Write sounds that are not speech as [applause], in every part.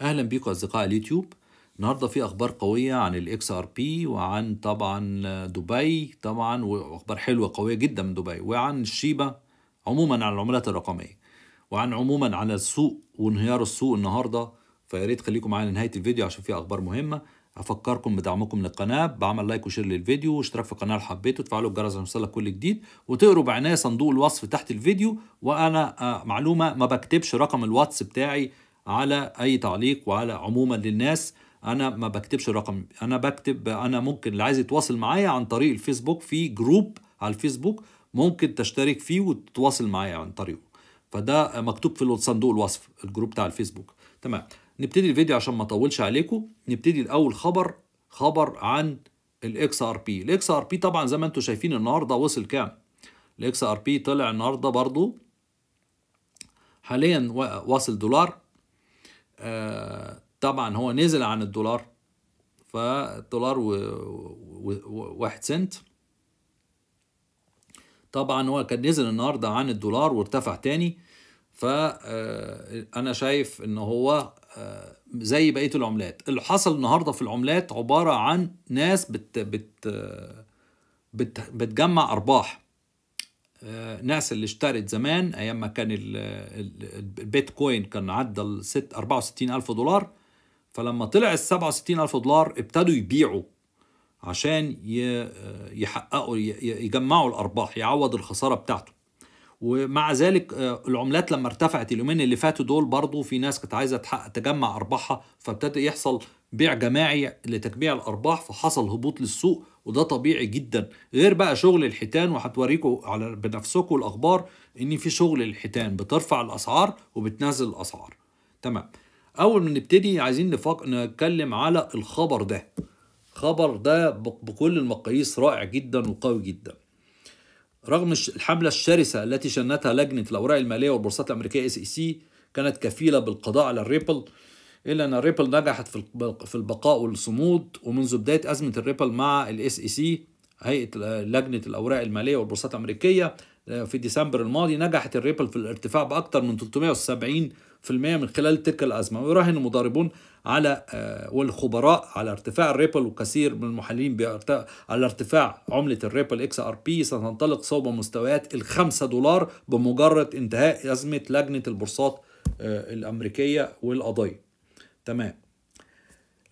اهلا بيكم اصدقاء اليوتيوب النهارده في اخبار قويه عن الاكس ار بي وعن طبعا دبي طبعا واخبار حلوه قويه جدا من دبي وعن الشيبه عموما عن العملات الرقميه وعن عموما عن السوق وانهيار السوق النهارده فيا ريت خليكم معايا لنهايه الفيديو عشان في اخبار مهمه افكركم بدعمكم للقناه بعمل لايك وشير للفيديو واشتراك في القناه لو حبيتوا تفعلوا الجرس عشان يوصلك كل جديد وتقروا بعنايه صندوق الوصف تحت الفيديو وانا آه، معلومه ما بكتبش رقم الواتس بتاعي على اي تعليق وعلى عموما للناس انا ما بكتبش الرقم انا بكتب انا ممكن اللي عايز يتواصل معايا عن طريق الفيسبوك في جروب على الفيسبوك ممكن تشترك فيه وتتواصل معايا عن طريقه فده مكتوب في صندوق الوصف الجروب بتاع الفيسبوك تمام نبتدي الفيديو عشان ما اطولش عليكم نبتدي الاول خبر خبر عن الاكس ار بي الاكس ار بي طبعا زي ما انتم شايفين النهارده وصل كام الاكس ار بي طلع النهارده برضو حاليا واصل دولار آه، طبعا هو نزل عن الدولار فالدولار واحد سنت طبعا هو كان نزل النهارده عن الدولار وارتفع تاني فأنا آه، شايف إن هو آه، زي بقية العملات اللي حصل النهاردة في العملات عبارة عن ناس بت بت بت بتجمع أرباح ناس اللي اشترت زمان ايام ما كان البيتكوين كان عدى ال 64 الف دولار فلما طلع ال 67 الف دولار ابتدوا يبيعوا عشان يحققوا يجمعوا الارباح يعوض الخساره بتاعته ومع ذلك آه، العملات لما ارتفعت اليومين اللي فاتوا دول برضه في ناس كانت عايزه تجمع ارباحها فابتدى يحصل بيع جماعي لتجميع الارباح فحصل هبوط للسوق وده طبيعي جدا غير بقى شغل الحيتان وهتوريكوا على بنفسكم الاخبار ان في شغل الحيتان بترفع الاسعار وبتنزل الاسعار تمام اول ما نبتدي عايزين نفق... نتكلم على الخبر ده خبر ده بكل المقاييس رائع جدا وقوي جدا رغم الحملة الشرسة التي شنتها لجنة الأوراق المالية والبورصات الأمريكية اس اي سي كانت كفيلة بالقضاء على الريبل الا ان الريبل نجحت في البقاء والصمود ومنذ بدايه ازمه الريبل مع الاس اي سي e هيئه لجنه الاوراق الماليه والبورصات الامريكيه آه، في ديسمبر الماضي نجحت الريبل في الارتفاع باكثر من 370% من خلال تلك الازمه ويراهن المضاربون على آه، والخبراء على ارتفاع الريبل وكثير من المحللين على ارتفاع عمله الريبل اكس ار بي ستنطلق صوب مستويات الخمسة دولار بمجرد انتهاء ازمه لجنه البورصات آه، الامريكيه والقضيه تمام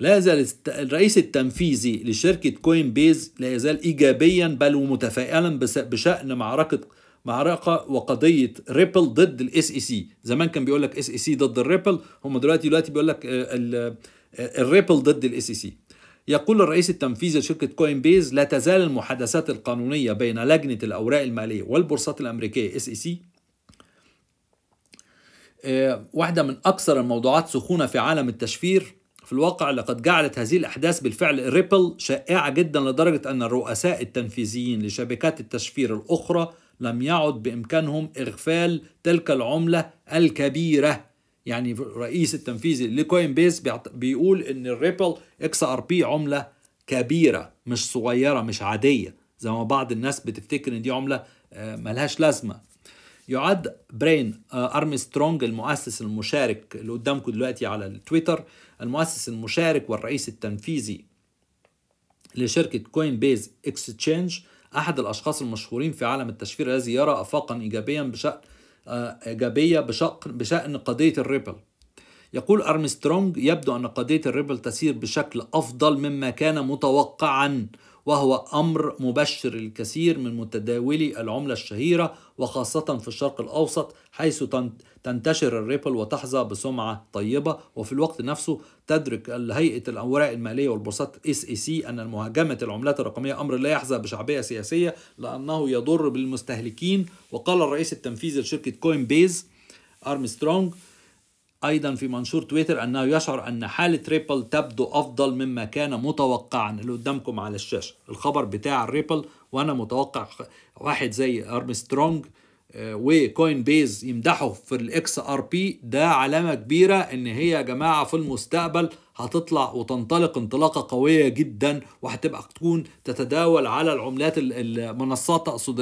لا يزال الرئيس التنفيذي لشركة كوين بيز لا يزال إيجابيا بل ومتفائلا بشأن معركة معركة وقضية ريبل ضد الاس اي سي e زمان كان بيقول لك اس اي سي ضد الريبل هم دلوقتي دلوقتي بيقول لك آه، آه، الريبل ضد الاس اي سي e يقول الرئيس التنفيذي لشركة كوين بيز لا تزال المحادثات القانونية بين لجنة الأوراق المالية والبورصات الأمريكية اس اي سي آه، واحدة من أكثر الموضوعات سخونة في عالم التشفير في الواقع لقد جعلت هذه الأحداث بالفعل ريبل شائعة جدا لدرجة أن الرؤساء التنفيذيين لشبكات التشفير الأخرى لم يعد بإمكانهم إغفال تلك العملة الكبيرة يعني الرئيس التنفيذي لكوين بيس بيقول ان الريبل اكس ار بي عمله كبيره مش صغيره مش عاديه زي ما بعض الناس بتفتكر ان دي عمله آه، ملهاش لازمه يعد برين آه، أرمسترونج المؤسس المشارك اللي قدامكم دلوقتي على التويتر المؤسس المشارك والرئيس التنفيذي لشركة كوين بيز اكستشينج أحد الأشخاص المشهورين في عالم التشفير الذي يرى أفاقا إيجابيا بشأن آه، إيجابية بشأن, بشأن قضية الريبل يقول أرمسترونج يبدو أن قضية الريبل تسير بشكل أفضل مما كان متوقعا وهو أمر مبشر للكثير من متداولي العملة الشهيرة وخاصة في الشرق الأوسط حيث تنتشر الريبل وتحظى بسمعة طيبة وفي الوقت نفسه تدرك هيئة الأوراق المالية والبورصات اس اي سي أن مهاجمة العملات الرقمية أمر لا يحظى بشعبية سياسية لأنه يضر بالمستهلكين وقال الرئيس التنفيذي لشركة كوين بيز أرمسترونج أيضا في منشور تويتر أنه يشعر أن حالة ريبل تبدو أفضل مما كان متوقعا اللي قدامكم على الشاشة الخبر بتاع ريبل وأنا متوقع واحد زي أرمسترونج وكوين بيز يمدحوا في الاكس ار بي ده علامه كبيره ان هي يا جماعه في المستقبل هتطلع وتنطلق انطلاقه قويه جدا وهتبقى تكون تتداول على العملات المنصات اقصد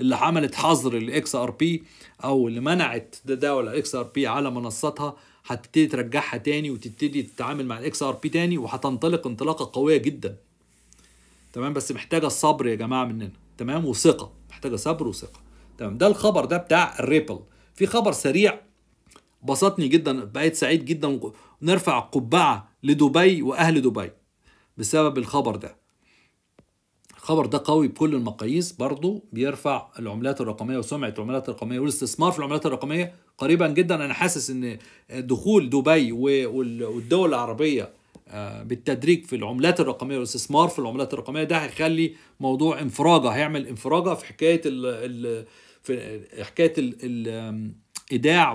اللي عملت حظر الاكس ار بي او اللي منعت تداول الاكس ار بي على منصاتها هتبتدي ترجعها تاني وتبتدي تتعامل مع الاكس ار بي تاني وهتنطلق انطلاقه قويه جدا تمام بس محتاجه الصبر يا جماعه مننا تمام وثقه محتاجه صبر وثقه تمام ده الخبر ده بتاع الريبل في خبر سريع بسطني جدا بقيت سعيد جدا نرفع قبعه لدبي واهل دبي بسبب الخبر ده الخبر ده قوي بكل المقاييس برضه بيرفع العملات الرقميه وسمعه العملات الرقميه والاستثمار في العملات الرقميه قريبا جدا انا حاسس ان دخول دبي والدول العربيه آه، بالتدريج في العملات الرقميه والاستثمار في العملات الرقميه ده هيخلي موضوع انفراجه هيعمل انفراجه في حكايه في حكايه الايداع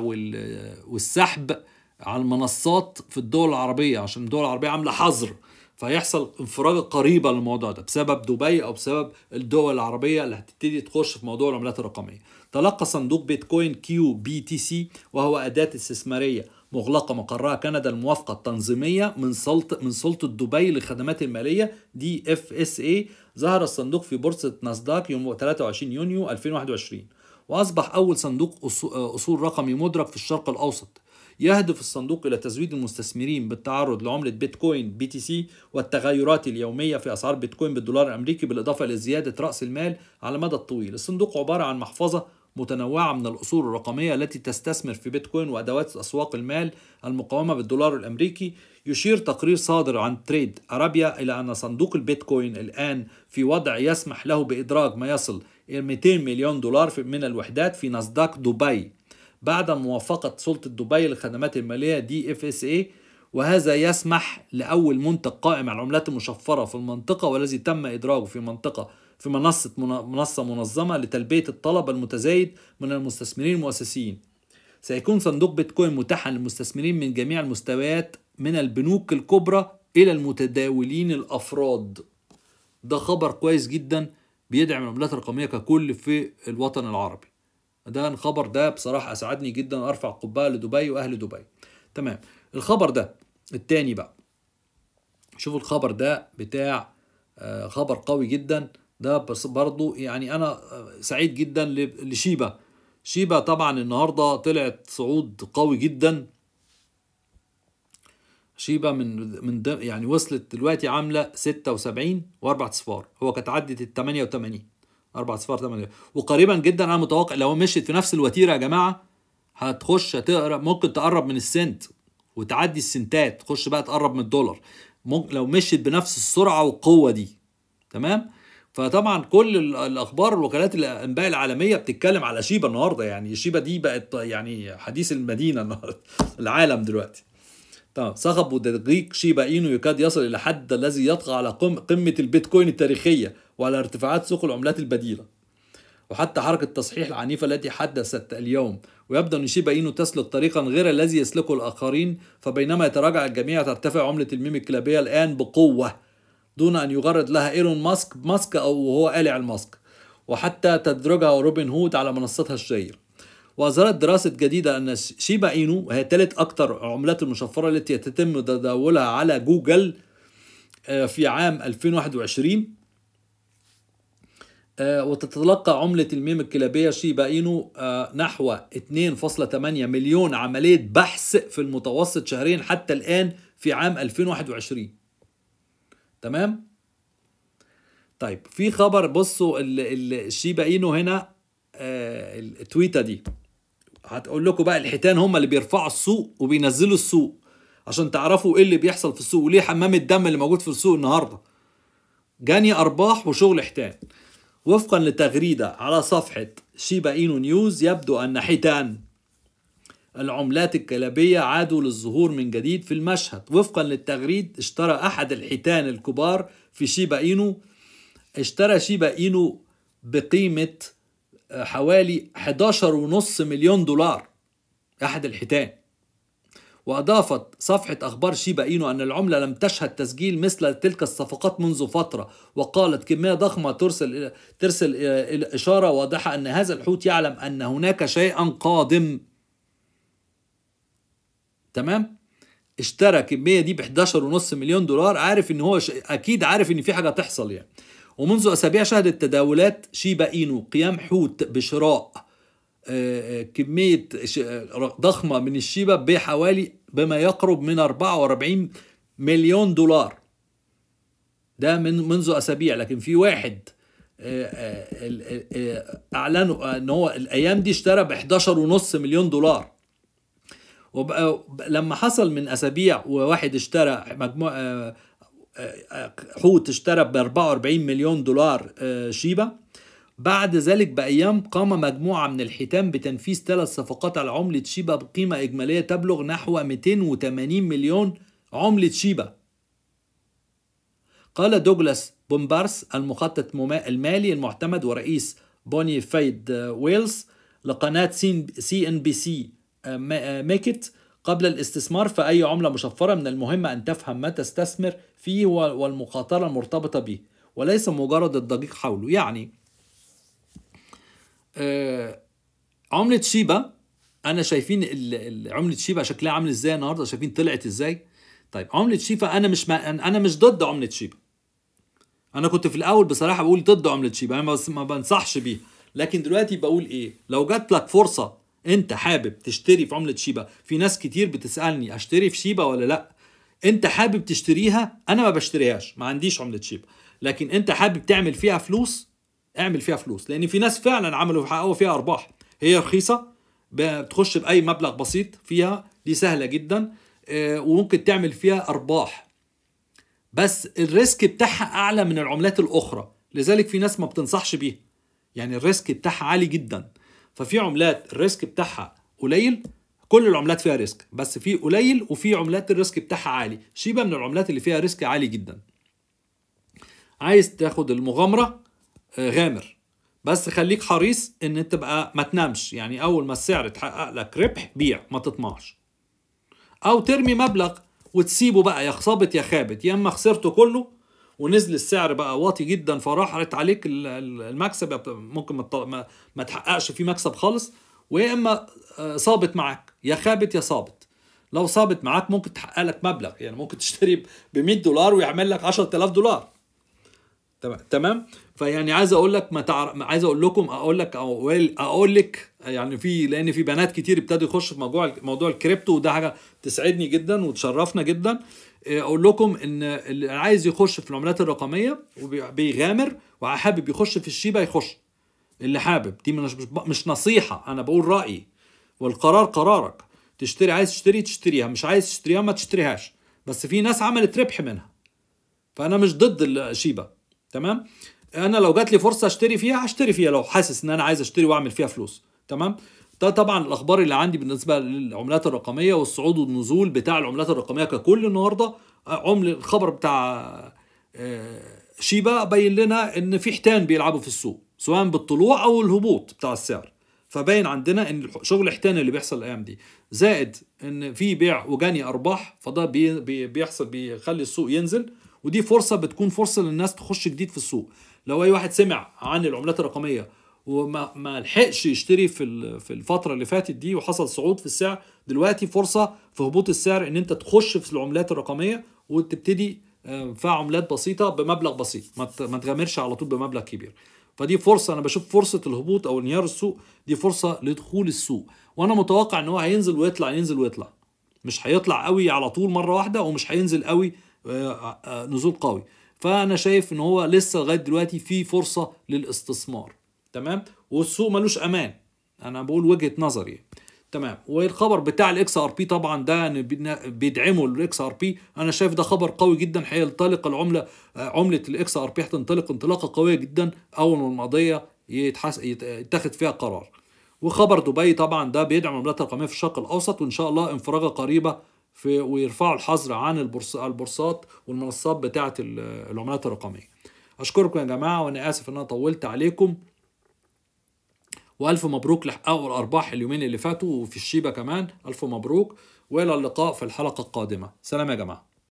والسحب على المنصات في الدول العربيه عشان الدول العربيه عامله حظر فيحصل انفراجه قريبه للموضوع ده بسبب دبي او بسبب الدول العربيه اللي هتبتدي تخش في موضوع العملات الرقميه تلقى صندوق بيتكوين كيو بي تي سي وهو اداه استثماريه مغلقه مقرها كندا الموافقه التنظيميه من سلطه من سلطه دبي للخدمات الماليه دي اف اس اي ظهر الصندوق في بورصه ناسداك يوم 23 يونيو 2021 واصبح اول صندوق اصول رقمي مدرك في الشرق الاوسط يهدف الصندوق إلى تزويد المستثمرين بالتعرض لعملة بيتكوين بي تي سي والتغيرات اليومية في أسعار بيتكوين بالدولار الأمريكي بالإضافة إلى زيادة رأس المال على المدى الطويل الصندوق عبارة عن محفظة متنوعة من الأصول الرقمية التي تستثمر في بيتكوين وأدوات أسواق المال المقاومة بالدولار الأمريكي يشير تقرير صادر عن تريد أرابيا إلى أن صندوق البيتكوين الآن في وضع يسمح له بإدراج ما يصل إلى 200 مليون دولار من الوحدات في ناسداك دبي بعد موافقة سلطة دبي للخدمات المالية دي اف اس اي وهذا يسمح لأول منتج قائم على العملات المشفرة في المنطقة والذي تم إدراجه في منطقة في منصة منصة منظمة لتلبية الطلب المتزايد من المستثمرين المؤسسيين سيكون صندوق بيتكوين متاحا للمستثمرين من جميع المستويات من البنوك الكبرى إلى المتداولين الأفراد ده خبر كويس جدا بيدعم العملات الرقمية ككل في الوطن العربي ده الخبر ده بصراحه اسعدني جدا ارفع قبعه لدبي واهل دبي تمام الخبر ده التاني بقى شوفوا الخبر ده بتاع آه، خبر قوي جدا ده بس برضو يعني انا آه، سعيد جدا لشيبا شيبا طبعا النهارده طلعت صعود قوي جدا شيبا من من يعني وصلت دلوقتي عامله 76 و4 اصفار هو كانت عدت ال 88 4 0 8 وقريبا جدا انا متوقع لو مشيت في نفس الوتيره يا جماعه هتخش هتقرا ممكن تقرب من السنت وتعدي السنتات تخش بقى تقرب من الدولار ممكن لو مشيت بنفس السرعه والقوه دي تمام فطبعا كل الاخبار الوكالات الانباء العالميه بتتكلم على شيبا النهارده يعني شيبا دي بقت يعني حديث المدينه النهارده [laughs] العالم دلوقتي تمام طيب، صخب وتدقيق شيبا اينو يكاد يصل الى حد الذي يطغى على قمه البيتكوين التاريخيه وعلى ارتفاعات سوق العملات البديلة وحتى حركة التصحيح العنيفة التي حدثت اليوم ويبدو أن شيبا إينو تسلك طريقا غير الذي يسلكه الآخرين فبينما يتراجع الجميع ترتفع عملة الميم الكلابية الآن بقوة دون أن يغرد لها إيلون ماسك ماسك أو وهو قالع الماسك وحتى تدرجها روبن هود على منصتها الشهيرة وأظهرت دراسة جديدة أن شيبا إينو وهي ثالث أكثر عملات المشفرة التي يتم تداولها على جوجل آه، في عام 2021 آه، وتتلقى عملة الميم الكلابية شيبا إينو آه، نحو 2.8 مليون عملية بحث في المتوسط شهريا حتى الآن في عام 2021 تمام؟ طيب في خبر بصوا الشيبا إينو هنا آه، التويتة دي هتقول لكم بقى الحيتان هم اللي بيرفعوا السوق وبينزلوا السوق عشان تعرفوا ايه اللي بيحصل في السوق وليه حمام الدم اللي موجود في السوق النهارده جاني ارباح وشغل حيتان وفقا لتغريدة على صفحة شيبا إينو نيوز يبدو أن حيتان العملات الكلابية عادوا للظهور من جديد في المشهد وفقا للتغريد اشترى أحد الحيتان الكبار في شيبا إينو اشترى شيبا إينو بقيمة آه، حوالي 11.5 مليون دولار أحد الحيتان وأضافت صفحة أخبار شيبا إينو أن العملة لم تشهد تسجيل مثل تلك الصفقات منذ فترة وقالت كمية ضخمة ترسل, ترسل إشارة واضحة أن هذا الحوت يعلم أن هناك شيئا قادم تمام؟ اشترى كمية دي ب 11.5 مليون دولار عارف ان هو ش... اكيد عارف ان في حاجة تحصل يعني ومنذ اسابيع شهدت تداولات شيبا اينو قيام حوت بشراء كمية ضخمة من الشيبة بحوالي بما يقرب من 44 مليون دولار ده من منذ أسابيع لكن في واحد آه، آه، آه، أعلنوا أن هو الأيام دي اشترى ب 11.5 مليون دولار لما حصل من أسابيع وواحد اشترى مجموعة حوت اشترى ب 44 مليون دولار شيبة بعد ذلك بأيام قام مجموعة من الحيتان بتنفيذ ثلاث صفقات على عملة شيبا بقيمة إجمالية تبلغ نحو 280 مليون عملة شيبا قال دوغلاس بومبارس المخطط المالي المعتمد ورئيس بوني فايد آه، ويلز لقناة سي ان بي سي آه، آه، ميكت قبل الاستثمار في أي عملة مشفرة من المهم أن تفهم ما تستثمر فيه والمخاطرة المرتبطة به وليس مجرد الدقيق حوله يعني آه، عمله شيبا انا شايفين عمله شيبا شكلها عامل ازاي النهارده شايفين طلعت ازاي طيب عمله شيبا انا مش ما انا مش ضد عمله شيبا انا كنت في الاول بصراحه بقول ضد عمله شيبا انا ما بنصحش بيها لكن دلوقتي بقول ايه لو جات لك فرصه انت حابب تشتري في عمله شيبا في ناس كتير بتسالني اشتري في شيبا ولا لا انت حابب تشتريها انا ما بشتريهاش ما عنديش عمله شيبا لكن انت حابب تعمل فيها فلوس اعمل فيها فلوس لان في ناس فعلا عملوا حققوا فيها ارباح هي رخيصه بتخش باي مبلغ بسيط فيها دي سهله جدا آه، وممكن تعمل فيها ارباح بس الريسك بتاعها اعلى من العملات الاخرى لذلك في ناس ما بتنصحش بيها يعني الريسك بتاعها عالي جدا ففي عملات الريسك بتاعها قليل كل العملات فيها ريسك بس في قليل وفي عملات الريسك بتاعها عالي شيبه من العملات اللي فيها ريسك عالي جدا عايز تاخد المغامره غامر بس خليك حريص ان تبقى ما تنامش يعني اول ما السعر تحقق لك ربح بيع ما تطمعش او ترمي مبلغ وتسيبه بقى يا خصابت يا خابت يا اما خسرته كله ونزل السعر بقى واطي جدا فراحت عليك المكسب ممكن ما, ما تحققش فيه مكسب خالص ويا اما آه، صابت معاك يا خابت يا صابت لو صابت معاك ممكن تحقق لك مبلغ يعني ممكن تشتري ب 100 دولار ويعمل لك 10000 دولار تمام فيعني عايز اقول لك ما تعرف عايز اقول لكم اقول لك او اقول لك يعني في لان في بنات كتير ابتدوا يخشوا في موضوع موضوع الكريبتو وده حاجه تسعدني جدا وتشرفنا جدا آه، اقول لكم ان اللي عايز يخش في العملات الرقميه وبيغامر وحابب يخش في الشيبه يخش اللي حابب دي مش مش نصيحه انا بقول رايي والقرار قرارك تشتري عايز تشتري تشتريها مش عايز تشتريها ما تشتريهاش بس في ناس عملت ربح منها فانا مش ضد الشيبه تمام انا لو جات لي فرصه اشتري فيها هشتري فيها لو حاسس ان انا عايز اشتري واعمل فيها فلوس تمام ده طبعا الاخبار اللي عندي بالنسبه للعملات الرقميه والصعود والنزول بتاع العملات الرقميه ككل النهارده عمل الخبر بتاع آه، شيبا بين لنا ان في حيتان بيلعبوا في السوق سواء بالطلوع او الهبوط بتاع السعر فباين عندنا ان شغل حيتان اللي بيحصل الايام دي زائد ان في بيع وجاني ارباح فده بيحصل بيخلي السوق ينزل ودي فرصه بتكون فرصه للناس تخش جديد في السوق لو اي واحد سمع عن العملات الرقميه وما ما لحقش يشتري في في الفتره اللي فاتت دي وحصل صعود في السعر دلوقتي فرصه في هبوط السعر ان انت تخش في العملات الرقميه وتبتدي آه، في عملات بسيطه بمبلغ بسيط ما تغامرش على طول بمبلغ كبير فدي فرصه انا بشوف فرصه الهبوط او انهيار السوق دي فرصه لدخول السوق وانا متوقع ان هو هينزل ويطلع ينزل ويطلع مش هيطلع قوي على طول مره واحده ومش هينزل قوي آه، آه، نزول قوي فانا شايف ان هو لسه لغايه دلوقتي في فرصه للاستثمار تمام والسوق ملوش امان انا بقول وجهه نظري تمام والخبر بتاع الاكس ار بي طبعا ده بيدعمه الاكس ار بي انا شايف ده خبر قوي جدا هينطلق العمله آه، عمله الاكس ار بي هتنطلق انطلاقه قويه جدا اول ما القضيه يتحس... يتاخد فيها قرار وخبر دبي طبعا ده بيدعم العملات الرقميه في الشرق الاوسط وان شاء الله انفراجه قريبه في ويرفعوا الحظر عن البورصات والمنصات بتاعه العملات الرقميه اشكركم يا جماعه وانا اسف ان انا طولت عليكم والف مبروك لحققوا الارباح اليومين اللي فاتوا وفي الشيبه كمان الف مبروك والى اللقاء في الحلقه القادمه سلام يا جماعه